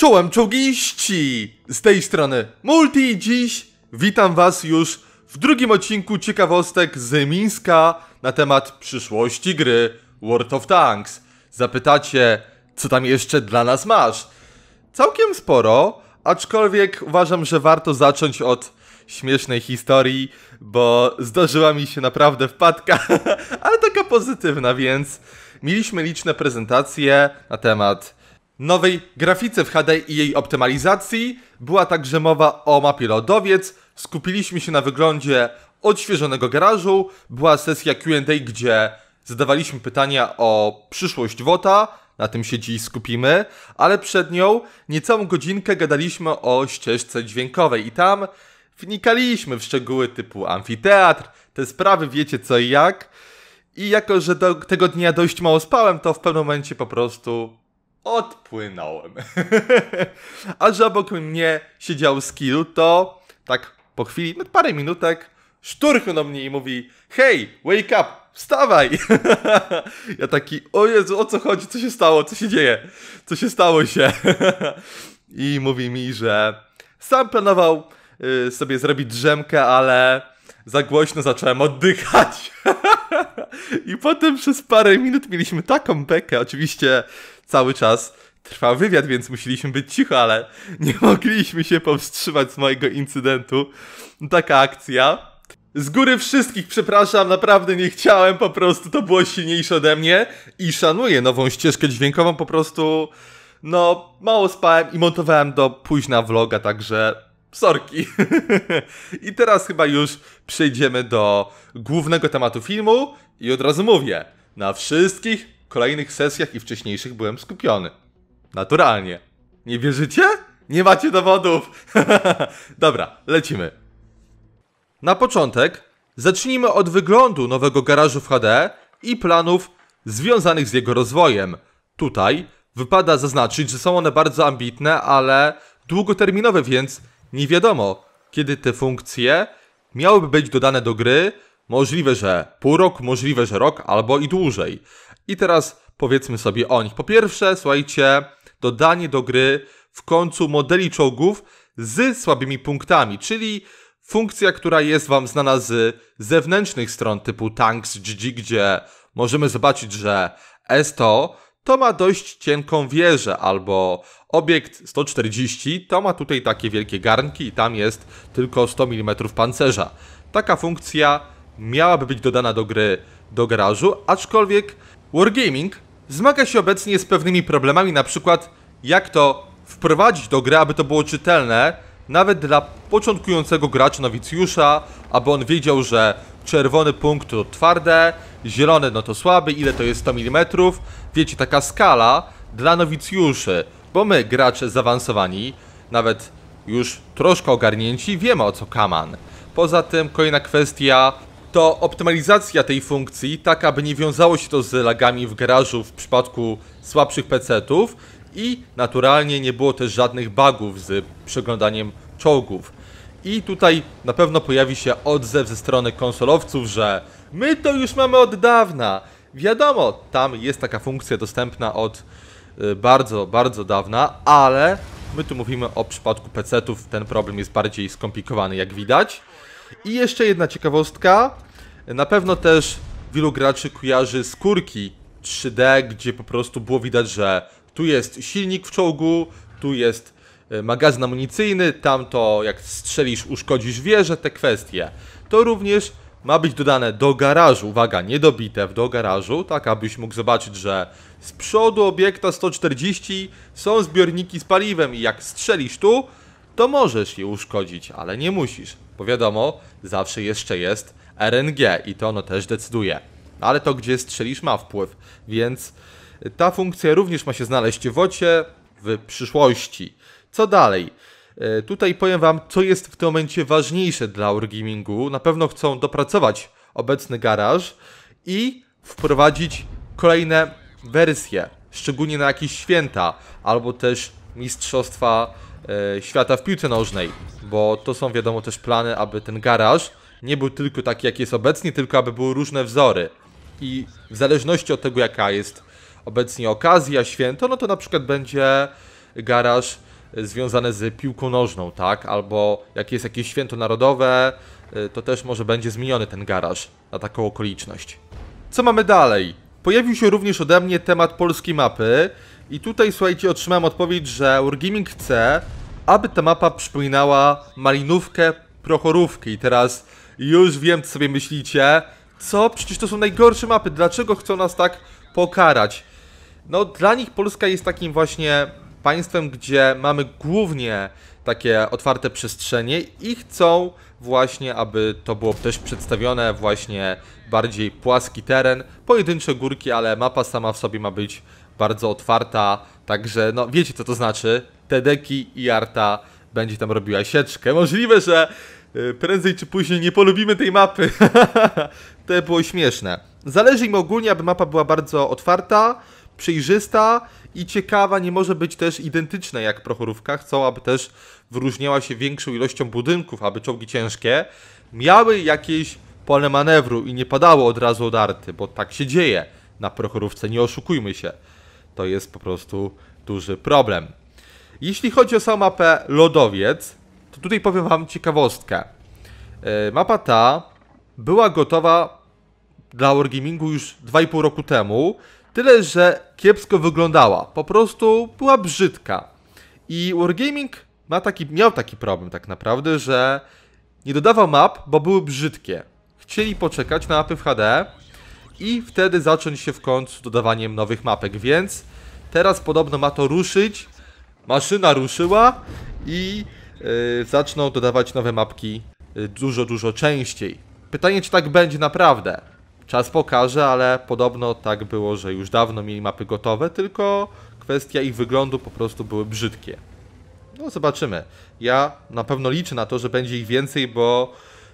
Czołem czołgiści! Z tej strony Multi dziś witam was już w drugim odcinku ciekawostek z Mińska na temat przyszłości gry World of Tanks. Zapytacie, co tam jeszcze dla nas masz? Całkiem sporo, aczkolwiek uważam, że warto zacząć od śmiesznej historii, bo zdarzyła mi się naprawdę wpadka, ale taka pozytywna, więc mieliśmy liczne prezentacje na temat nowej grafice w HD i jej optymalizacji. Była także mowa o mapie lodowiec. Skupiliśmy się na wyglądzie odświeżonego garażu. Była sesja QA, gdzie zadawaliśmy pytania o przyszłość WOTA. Na tym się dziś skupimy, ale przed nią niecałą godzinkę gadaliśmy o ścieżce dźwiękowej i tam wnikaliśmy w szczegóły typu amfiteatr, te sprawy wiecie co i jak. I jako, że do tego dnia dość mało spałem, to w pewnym momencie po prostu odpłynąłem. A że obok mnie siedział skill, to tak po chwili, no parę minutek, szturchnął do mnie i mówi: Hej, wake up, wstawaj! ja taki, o Jezu, o co chodzi, co się stało, co się dzieje, co się stało się. I mówi mi, że sam planował y, sobie zrobić drzemkę, ale za głośno zacząłem oddychać. I potem przez parę minut mieliśmy taką bekę. Oczywiście cały czas trwał wywiad, więc musieliśmy być cicho, ale nie mogliśmy się powstrzymać z mojego incydentu. Taka akcja. Z góry wszystkich przepraszam, naprawdę nie chciałem, po prostu to było silniejsze ode mnie i szanuję nową ścieżkę dźwiękową, po prostu no mało spałem i montowałem do późna vloga, także Sorki. I teraz chyba już przejdziemy do głównego tematu filmu i od razu mówię, na wszystkich kolejnych sesjach i wcześniejszych byłem skupiony. Naturalnie. Nie wierzycie? Nie macie dowodów. Dobra, lecimy. Na początek zacznijmy od wyglądu nowego garażu w HD i planów związanych z jego rozwojem. Tutaj wypada zaznaczyć, że są one bardzo ambitne, ale długoterminowe, więc nie wiadomo, kiedy te funkcje miałyby być dodane do gry. Możliwe, że pół roku, możliwe, że rok albo i dłużej. I teraz powiedzmy sobie o nich. Po pierwsze, słuchajcie, dodanie do gry w końcu modeli czołgów z słabymi punktami, czyli funkcja, która jest Wam znana z zewnętrznych stron typu Tanks GG, gdzie możemy zobaczyć, że S100 to ma dość cienką wieżę, albo obiekt 140 to ma tutaj takie wielkie garnki i tam jest tylko 100 mm pancerza. Taka funkcja miałaby być dodana do gry do garażu, aczkolwiek Wargaming zmaga się obecnie z pewnymi problemami, na przykład jak to wprowadzić do gry, aby to było czytelne, nawet dla początkującego gracza, nowicjusza, aby on wiedział, że czerwony punkt to twarde, zielony no to słaby, ile to jest 100 mm. Wiecie, taka skala dla nowicjuszy, bo my, gracze zaawansowani, nawet już troszkę ogarnięci, wiemy o co kaman. Poza tym kolejna kwestia to optymalizacja tej funkcji, tak aby nie wiązało się to z lagami w garażu w przypadku słabszych PC-ów i naturalnie nie było też żadnych bugów z przeglądaniem czołgów. I tutaj na pewno pojawi się odzew ze strony konsolowców, że my to już mamy od dawna. Wiadomo, tam jest taka funkcja dostępna od y, bardzo, bardzo dawna, ale my tu mówimy o przypadku PC-ów, ten problem jest bardziej skomplikowany jak widać. I jeszcze jedna ciekawostka, na pewno też wielu graczy kojarzy skórki 3D, gdzie po prostu było widać, że tu jest silnik w czołgu, tu jest Y, magazyn amunicyjny, tam to jak strzelisz, uszkodzisz wieżę, te kwestie. To również ma być dodane do garażu, uwaga, niedobitew do garażu, tak abyś mógł zobaczyć, że z przodu obiekta 140 są zbiorniki z paliwem i jak strzelisz tu, to możesz je uszkodzić, ale nie musisz. Bo wiadomo, zawsze jeszcze jest RNG i to ono też decyduje. Ale to, gdzie strzelisz ma wpływ, więc ta funkcja również ma się znaleźć w ocie, w przyszłości. Co dalej? E, tutaj powiem Wam, co jest w tym momencie ważniejsze dla Wargamingu. Na pewno chcą dopracować obecny garaż i wprowadzić kolejne wersje, szczególnie na jakieś święta albo też mistrzostwa e, świata w piłce nożnej, bo to są wiadomo też plany, aby ten garaż nie był tylko taki, jak jest obecnie, tylko aby były różne wzory. I w zależności od tego, jaka jest obecnie okazja, święto, no to na przykład będzie garaż związany z piłką nożną, tak? Albo jak jest jakieś święto narodowe, y, to też może będzie zmieniony ten garaż na taką okoliczność. Co mamy dalej? Pojawił się również ode mnie temat polskiej mapy i tutaj, słuchajcie, otrzymałem odpowiedź, że Wargaming chce, aby ta mapa przypominała malinówkę, prochorówki. i teraz już wiem, co sobie myślicie. Co? Przecież to są najgorsze mapy, dlaczego chcą nas tak pokarać? No, dla nich Polska jest takim właśnie państwem, gdzie mamy głównie takie otwarte przestrzenie i chcą właśnie, aby to było też przedstawione właśnie bardziej płaski teren, pojedyncze górki, ale mapa sama w sobie ma być bardzo otwarta, także no wiecie co to znaczy, Tedeki i Arta będzie tam robiła sieczkę. Możliwe, że y, prędzej czy później nie polubimy tej mapy. to było śmieszne. Zależy im ogólnie, aby mapa była bardzo otwarta, przejrzysta i ciekawa, nie może być też identyczna jak prochorówka, chcą, aby też wyróżniała się większą ilością budynków, aby czołgi ciężkie miały jakieś pole manewru i nie padało od razu odarty, bo tak się dzieje na prochorówce, nie oszukujmy się. To jest po prostu duży problem. Jeśli chodzi o samą mapę Lodowiec, to tutaj powiem Wam ciekawostkę. E, mapa ta była gotowa dla Wargamingu już 2,5 roku temu. Tyle, że kiepsko wyglądała. Po prostu była brzydka. I Wargaming ma taki, miał taki problem tak naprawdę, że nie dodawał map, bo były brzydkie. Chcieli poczekać na mapy w HD i wtedy zacząć się w końcu dodawaniem nowych mapek, więc teraz podobno ma to ruszyć. Maszyna ruszyła i yy, zaczną dodawać nowe mapki y, dużo, dużo częściej. Pytanie, czy tak będzie naprawdę. Czas pokaże, ale podobno tak było, że już dawno mieli mapy gotowe, tylko kwestia ich wyglądu po prostu były brzydkie. No zobaczymy. Ja na pewno liczę na to, że będzie ich więcej, bo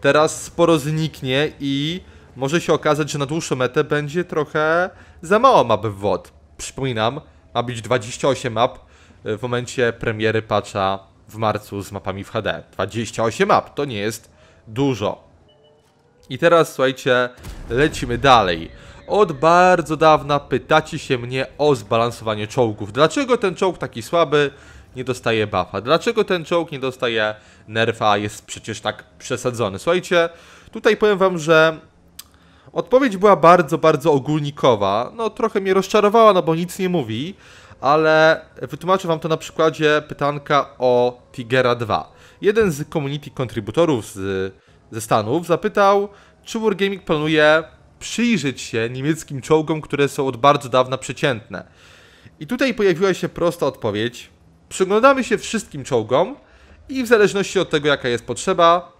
teraz sporo zniknie i może się okazać, że na dłuższą metę będzie trochę za mało map WOD. Przypominam, ma być 28 map e, w momencie premiery patcha w marcu z mapami w HD. 28 map to nie jest dużo. I teraz słuchajcie, lecimy dalej. Od bardzo dawna pytacie się mnie o zbalansowanie czołgów. Dlaczego ten czołg taki słaby nie dostaje buffa? Dlaczego ten czołg nie dostaje nerfa, jest przecież tak przesadzony? Słuchajcie, tutaj powiem wam, że odpowiedź była bardzo, bardzo ogólnikowa. No trochę mnie rozczarowała, no bo nic nie mówi, ale wytłumaczę wam to na przykładzie pytanka o Tigera 2. Jeden z community kontrybutorów z ze Stanów zapytał, czy Wargaming planuje przyjrzeć się niemieckim czołgom, które są od bardzo dawna przeciętne. I tutaj pojawiła się prosta odpowiedź. Przyglądamy się wszystkim czołgom i w zależności od tego, jaka jest potrzeba,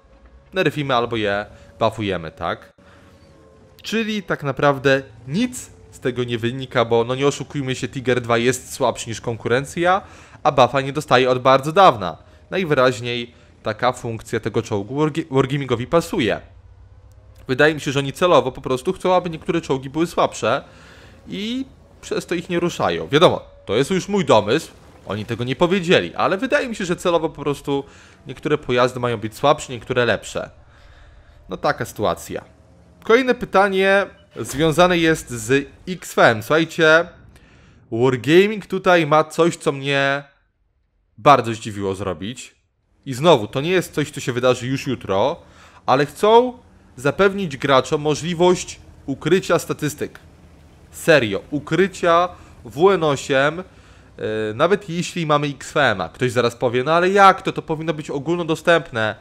nerfimy albo je buffujemy, tak? Czyli tak naprawdę nic z tego nie wynika, bo no nie oszukujmy się, Tiger 2 jest słabszy niż konkurencja, a buffa nie dostaje od bardzo dawna. Najwyraźniej taka funkcja tego czołgu Wargamingowi pasuje. Wydaje mi się, że oni celowo po prostu chcą, aby niektóre czołgi były słabsze i przez to ich nie ruszają. Wiadomo, to jest już mój domysł, oni tego nie powiedzieli, ale wydaje mi się, że celowo po prostu niektóre pojazdy mają być słabsze, niektóre lepsze. No taka sytuacja. Kolejne pytanie związane jest z XFM. Słuchajcie, Wargaming tutaj ma coś, co mnie bardzo zdziwiło zrobić. I znowu, to nie jest coś, co się wydarzy już jutro, ale chcą zapewnić graczom możliwość ukrycia statystyk. Serio, ukrycia WN8, yy, e, nawet jeśli mamy XFM-a. Ktoś zaraz powie, no ale jak to, to powinno być ogólnodostępne.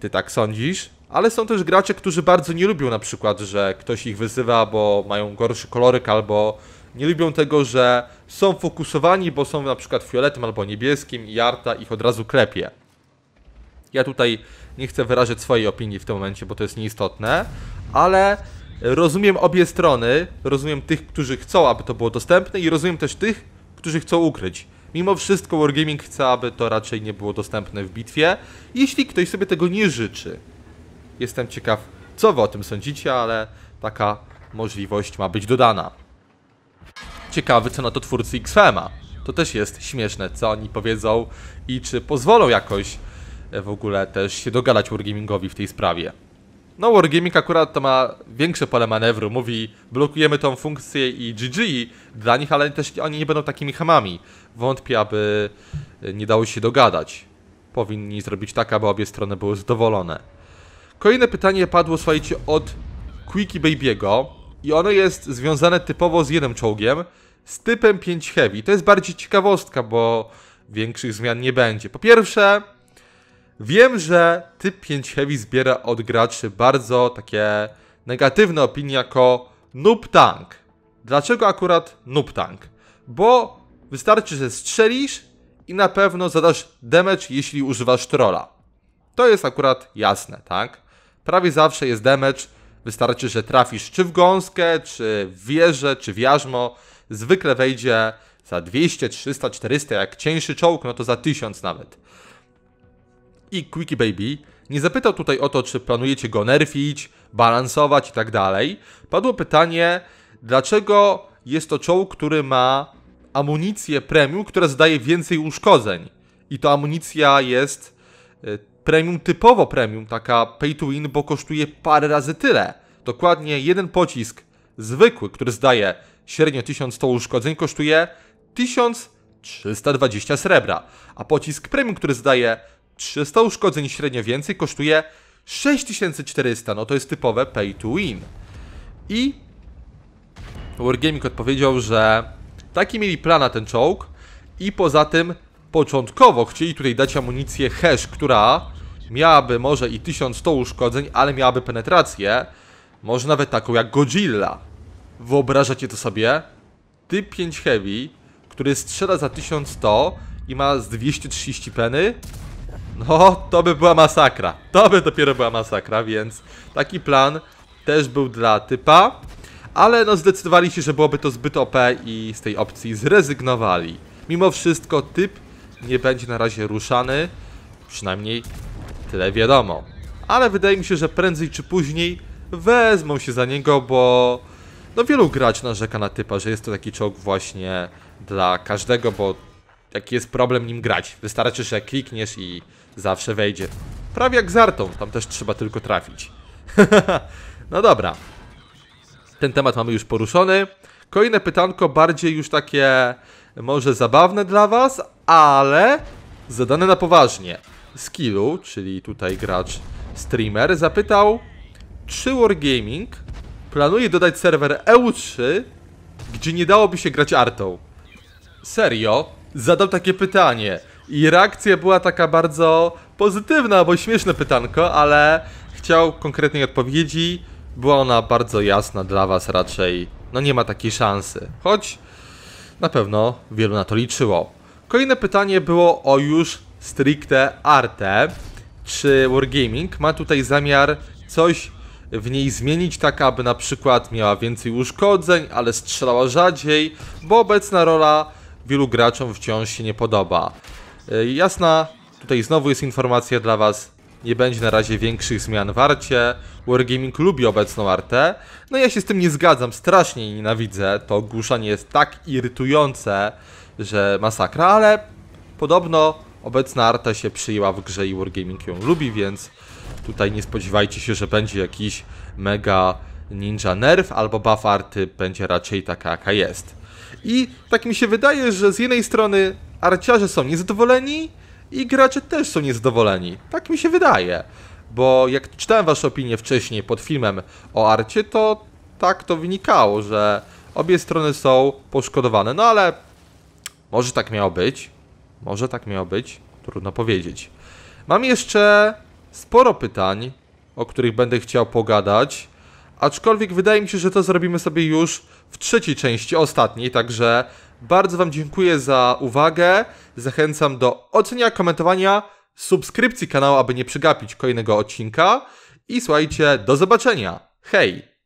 Ty tak sądzisz? Ale są też gracze, którzy bardzo nie lubią na przykład, że ktoś ich wyzywa, bo mają gorszy kolorek albo nie lubią tego, że są fokusowani, bo są na przykład fioletem albo niebieskim i Arta ich od razu klepie. Ja tutaj nie chcę wyrażać swojej opinii w tym momencie, bo to jest nieistotne, ale rozumiem obie strony, rozumiem tych, którzy chcą, aby to było dostępne i rozumiem też tych, którzy chcą ukryć. Mimo wszystko Wargaming chce, aby to raczej nie było dostępne w bitwie, jeśli ktoś sobie tego nie życzy. Jestem ciekaw, co wy o tym sądzicie, ale taka możliwość ma być dodana. Ciekawy, co na to twórcy XFM'a. To też jest śmieszne, co oni powiedzą i czy pozwolą jakoś e, w ogóle też się dogadać Wargamingowi w tej sprawie. No, Wargaming akurat to ma większe pole manewru. Mówi, blokujemy tą funkcję i GG dla nich, ale też oni nie będą takimi hamami. Wątpię, aby e, nie dało się dogadać. Powinni zrobić tak, aby obie strony były zadowolone. Kolejne pytanie padło, słuchajcie, od Quickie Baby'ego i ono jest związane typowo z jednym czołgiem, z typem 5 Heavy. To jest bardziej ciekawostka, bo większych zmian nie będzie. Po pierwsze, wiem, że typ 5 Heavy zbiera od graczy bardzo takie negatywne opinie jako noob tank. Dlaczego akurat noob tank? Bo wystarczy, że strzelisz i na pewno zadasz damage, jeśli używasz trolla. To jest akurat jasne, tak? Prawie zawsze jest damage, wystarczy, że trafisz czy w gąskę, czy w wieżę, czy w jarzmo, zwykle wejdzie za 200, 300, 400, jak cieńszy czołg, no to za 1000 nawet. I Quickie Baby nie zapytał tutaj o to, czy planujecie go nerfić, balansować i tak dalej. Padło pytanie, dlaczego jest to czołg, który ma amunicję premium, która zdaje więcej uszkodzeń. I to amunicja jest y, premium typowo premium, taka pay to win, bo kosztuje parę razy tyle. Dokładnie jeden pocisk zwykły, który zdaje średnio 1100 uszkodzeń kosztuje 1320 srebra, a pocisk premium, który zdaje 300 uszkodzeń średnio więcej, kosztuje 6400, no to jest typowe pay to win. I Wargaming odpowiedział, że taki mieli plan na ten czołg i poza tym początkowo chcieli tutaj dać amunicję hash, która miałaby może i 1100 uszkodzeń, ale miałaby penetrację, może nawet taką jak Godzilla. Wyobrażacie to sobie? Typ 5 Heavy, który strzela za 1100 i ma z 230 peny? No, to by była masakra. To by dopiero była masakra, więc taki plan też był dla typa. Ale no zdecydowali się, że byłoby to zbyt OP i z tej opcji zrezygnowali. Mimo wszystko typ nie będzie na razie ruszany. Przynajmniej tyle wiadomo. Ale wydaje mi się, że prędzej czy później wezmą się za niego, bo no wielu gracz narzeka na typa, że jest to taki czołg właśnie dla każdego, bo jaki jest problem nim grać. Wystarczy, że klikniesz i zawsze wejdzie. Prawie jak zartą, tam też trzeba tylko trafić. no dobra. Ten temat mamy już poruszony. Kolejne pytanko, bardziej już takie może zabawne dla was, ale zadane na poważnie. Skillu, czyli tutaj gracz streamer, zapytał czy Wargaming Planuję dodać serwer EU3, gdzie nie dałoby się grać artą. Serio? Zadał takie pytanie. I reakcja była taka bardzo pozytywna, bo śmieszne pytanko, ale chciał konkretnej odpowiedzi. Była ona bardzo jasna dla was raczej. No nie ma takiej szansy. Choć na pewno wielu na to liczyło. Kolejne pytanie było o już stricte Arte. Czy Wargaming ma tutaj zamiar coś w niej zmienić tak, aby na przykład miała więcej uszkodzeń, ale strzelała rzadziej, bo obecna rola wielu graczom wciąż się nie podoba. E, jasna, tutaj znowu jest informacja dla Was, nie będzie na razie większych zmian w arcie, Wargaming lubi obecną artę, no ja się z tym nie zgadzam, strasznie nienawidzę, to ogłuszanie jest tak irytujące, że masakra, ale podobno obecna arta się przyjęła w grze i Wargaming ją lubi, więc Tutaj nie spodziewajcie się, że będzie jakiś mega ninja nerf albo buff arty będzie raczej taka jaka jest. I tak mi się wydaje, że z jednej strony arciarze są niezadowoleni i gracze też są niezadowoleni. Tak mi się wydaje. Bo jak czytałem wasze opinie wcześniej pod filmem o arcie, to tak to wynikało, że obie strony są poszkodowane. No ale może tak miało być. Może tak miało być. Trudno powiedzieć. Mam jeszcze sporo pytań, o których będę chciał pogadać. Aczkolwiek wydaje mi się, że to zrobimy sobie już w trzeciej części, ostatniej, także bardzo Wam dziękuję za uwagę. Zachęcam do ocenia, komentowania, subskrypcji kanału, aby nie przegapić kolejnego odcinka. I słuchajcie, do zobaczenia. Hej!